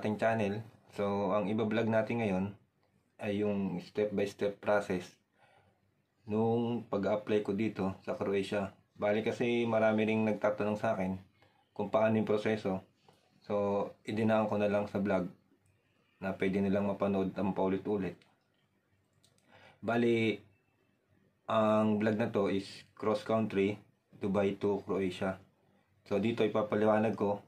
ating channel. So, ang iba-vlog natin ngayon ay yung step-by-step -step process nung pag-apply ko dito sa Croatia. Bali kasi marami ring nagtatanong sa akin kung paano yung proseso. So, idinaan ko na lang sa vlog na pwede nilang mapanood ang paulit-ulit. Bali, ang vlog na to is cross country Dubai to Croatia. So dito ipapaliwanag ko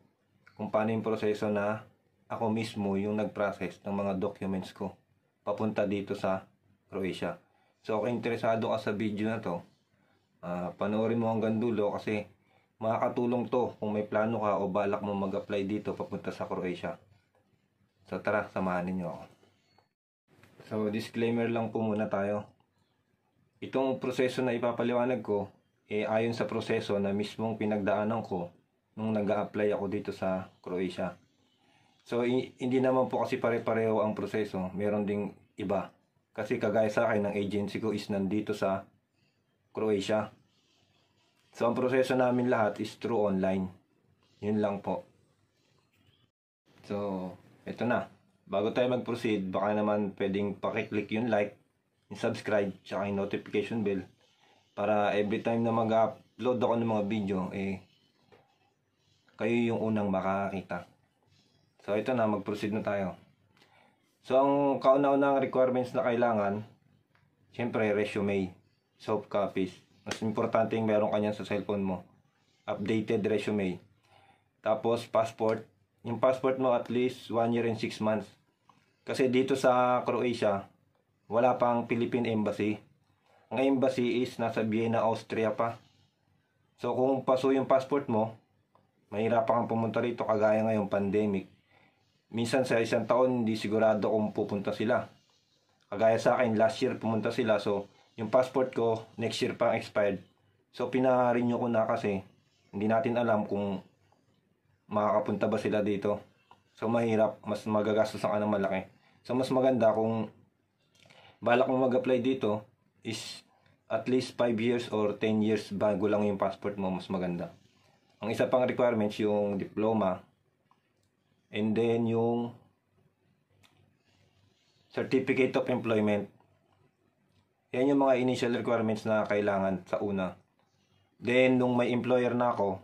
kung paano yung proseso na ako mismo yung nag-process ng mga documents ko papunta dito sa Croatia. So kung interesado ka sa video na to, uh, panoorin mo hanggang dulo kasi makakatulong to kung may plano ka o balak mo mag-apply dito papunta sa Croatia. So tara, samahan ninyo ako. So disclaimer lang po muna tayo. Itong proseso na ipapaliwanag ko, eh ayon sa proseso na mismong pinagdaanan ko nung nag a apply ako dito sa Croatia. So, hindi naman po kasi pare-pareho ang proseso. Meron ding iba. Kasi kagaya sa akin, ang agency ko is nandito sa Croatia. So, ang proseso namin lahat is through online. Yun lang po. So, ito na. Bago tayo mag-proceed, baka naman pwedeng pakiclick yung like, yung subscribe, tsaka yung notification bell. Para every time na mag-upload ako ng mga video, eh, kayo yung unang makakakita. So ito na, mag-proceed na tayo. So ang kauna-unang requirements na kailangan, syempre resume, soft copies. Mas importante yung meron ka sa cellphone mo. Updated resume. Tapos passport. Yung passport mo at least 1 year and 6 months. Kasi dito sa Croatia, wala pang Philippine Embassy. Ang embassy is nasa Vienna, Austria pa. So kung paso yung passport mo, mahirap pa kang pumunta rito kagaya ngayong pandemic minsan sa isang taon hindi sigurado kung pupunta sila. Kagaya sa akin, last year pumunta sila so yung passport ko next year pang expired. So pinarenew ko na kasi hindi natin alam kung makakapunta ba sila dito. So mahirap, mas magagastos ang ng malaki. So mas maganda kung balak mo mag-apply dito is at least 5 years or 10 years bago lang yung passport mo mas maganda. Ang isa pang requirements yung diploma And then yung Certificate of Employment. Yan yung mga initial requirements na kailangan sa una. Then, nung may employer na ako,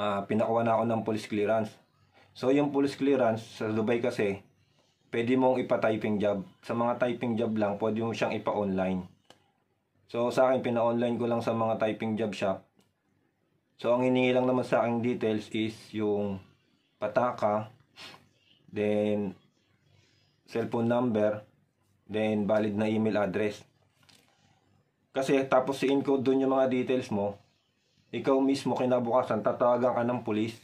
uh, pinakuha na ako ng police clearance. So, yung police clearance sa Dubai kasi, pwede mong ipa-typing job. Sa mga typing job lang, pwede mo siyang ipa-online. So, sa akin, pina-online ko lang sa mga typing job shop. So, ang hiningi lang naman sa akin details is yung pataka, then cellphone number, then valid na email address. Kasi tapos i-encode doon yung mga details mo, ikaw mismo kinabukasan tatawagan ka ng police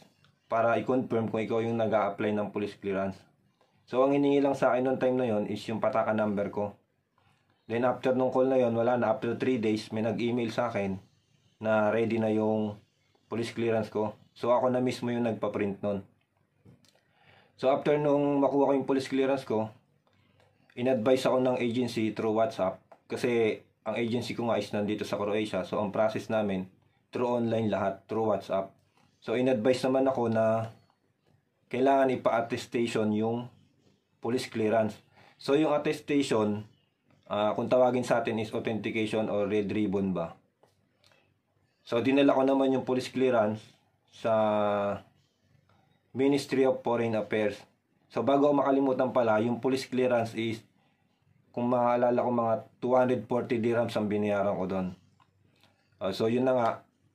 para i-confirm kung ikaw yung nag apply ng police clearance. So ang hiningi lang sa akin noong time na yon is yung pataka number ko. Then after nung call na yon, wala na after 3 days may nag-email sa akin na ready na yung police clearance ko. So ako na mismo yung nagpa-print noon. So after nung makuha ko yung police clearance ko, inadvise advise ako ng agency through WhatsApp kasi ang agency ko nga is nandito sa Croatia. So ang process namin through online lahat, through WhatsApp. So inadvise naman ako na kailangan ipa-attestation yung police clearance. So yung attestation, uh, kung tawagin sa atin is authentication or red ribbon ba. So dinala ko naman yung police clearance sa Ministry of Foreign Affairs. So bago makalimutan pala, yung police clearance is kung maaalala ko mga 240 dirhams ang binayaran ko doon. Uh, so yun na nga,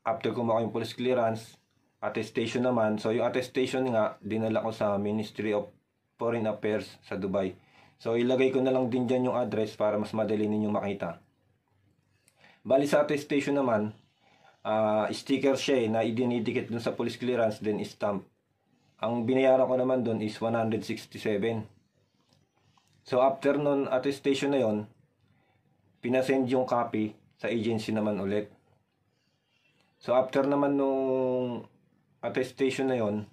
after kumuha yung police clearance, attestation naman. So yung attestation nga, dinala ko sa Ministry of Foreign Affairs sa Dubai. So ilagay ko na lang din dyan yung address para mas madali ninyong makita. Bali sa attestation naman, uh, sticker siya eh, na idinidikit dun sa police clearance, then stamp. Ang binayaran ko naman doon is 167. So after nun attestation na yon, pinasend yung copy sa agency naman ulit. So after naman nung attestation na yon,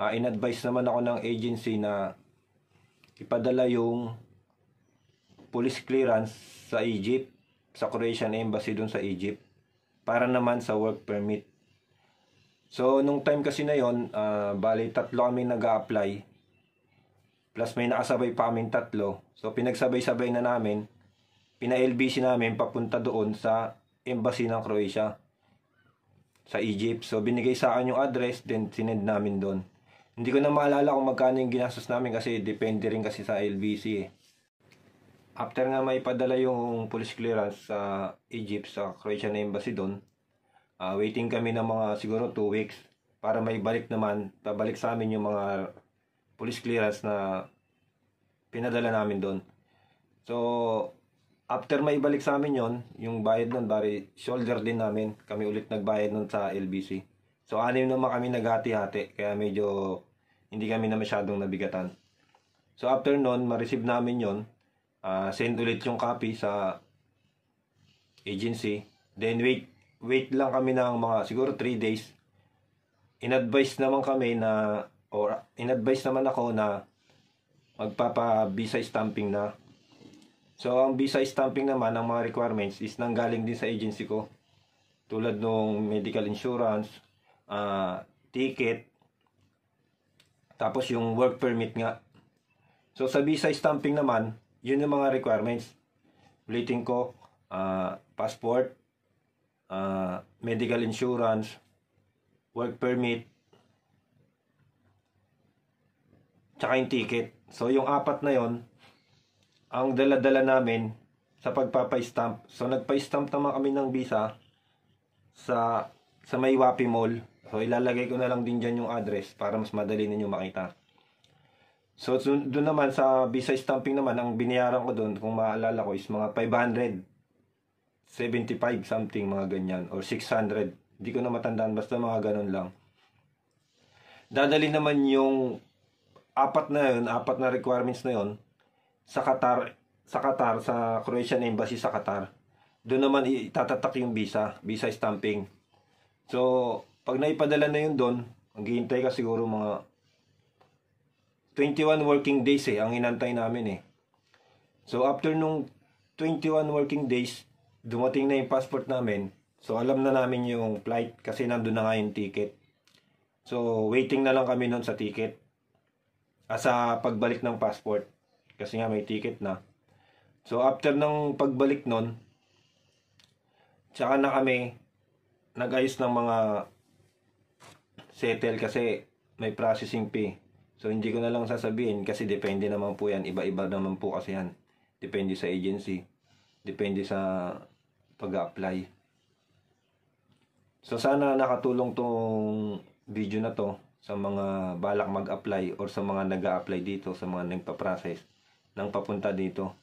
uh, ah, in-advise naman ako ng agency na ipadala yung police clearance sa Egypt, sa Croatian Embassy doon sa Egypt, para naman sa work permit. So, nung time kasi na yon uh, ah, bali tatlo kami nag apply Plus may nakasabay pa kami tatlo. So, pinagsabay-sabay na namin. Pina-LBC namin papunta doon sa embassy ng Croatia. Sa Egypt. So, binigay sa akin yung address, then sinend namin doon. Hindi ko na maalala kung magkano yung ginastos namin kasi depende rin kasi sa LBC eh after nga may padala yung police clearance sa Egypt, sa Croatian Embassy doon, Uh, waiting kami ng mga siguro 2 weeks para may balik naman, pabalik sa amin yung mga police clearance na pinadala namin doon. So, after may balik sa amin yon yung bayad nun, bari shoulder din namin. Kami ulit nagbayad nun sa LBC. So, anim naman kami naghati-hati, kaya medyo hindi kami na masyadong nabigatan. So, after nun, ma-receive namin yon uh, ah, send ulit yung copy sa agency. Then, wait wait lang kami ng mga siguro 3 days. In-advise naman kami na or in-advise naman ako na magpapa visa stamping na. So ang visa stamping naman ang mga requirements is nanggaling din sa agency ko. Tulad nung medical insurance, uh, ticket, tapos yung work permit nga. So sa visa stamping naman, yun yung mga requirements. Ulitin ko, uh, passport, uh, medical insurance, work permit, tsaka yung ticket. So, yung apat na yon ang dala-dala namin sa pagpapa-stamp. So, nagpa-stamp naman kami ng visa sa, sa may Wapi Mall. So, ilalagay ko na lang din dyan yung address para mas madali ninyo makita. So, doon naman sa visa stamping naman, ang binayaran ko doon, kung maaalala ko, is mga 500 75 something mga ganyan or 600 hindi ko na matandaan basta mga ganun lang dadali naman yung apat na yun apat na requirements na yun sa Qatar sa Qatar sa Croatian Embassy sa Qatar doon naman itatatak yung visa visa stamping so pag naipadala na yun doon maghihintay ka siguro mga 21 working days eh ang inantay namin eh so after nung 21 working days dumating na yung passport namin, so alam na namin yung flight kasi nandun na nga yung ticket. So, waiting na lang kami nun sa ticket. Asa ah, pagbalik ng passport. Kasi nga may ticket na. So, after ng pagbalik nun, tsaka na kami nag-ayos ng mga settle kasi may processing fee. So, hindi ko na lang sasabihin kasi depende naman po yan. Iba-iba naman po kasi yan. Depende sa agency. Depende sa pag-apply. So sana nakatulong tong video na to sa mga balak mag-apply or sa mga nag apply dito, sa mga nagpa-process nang papunta dito.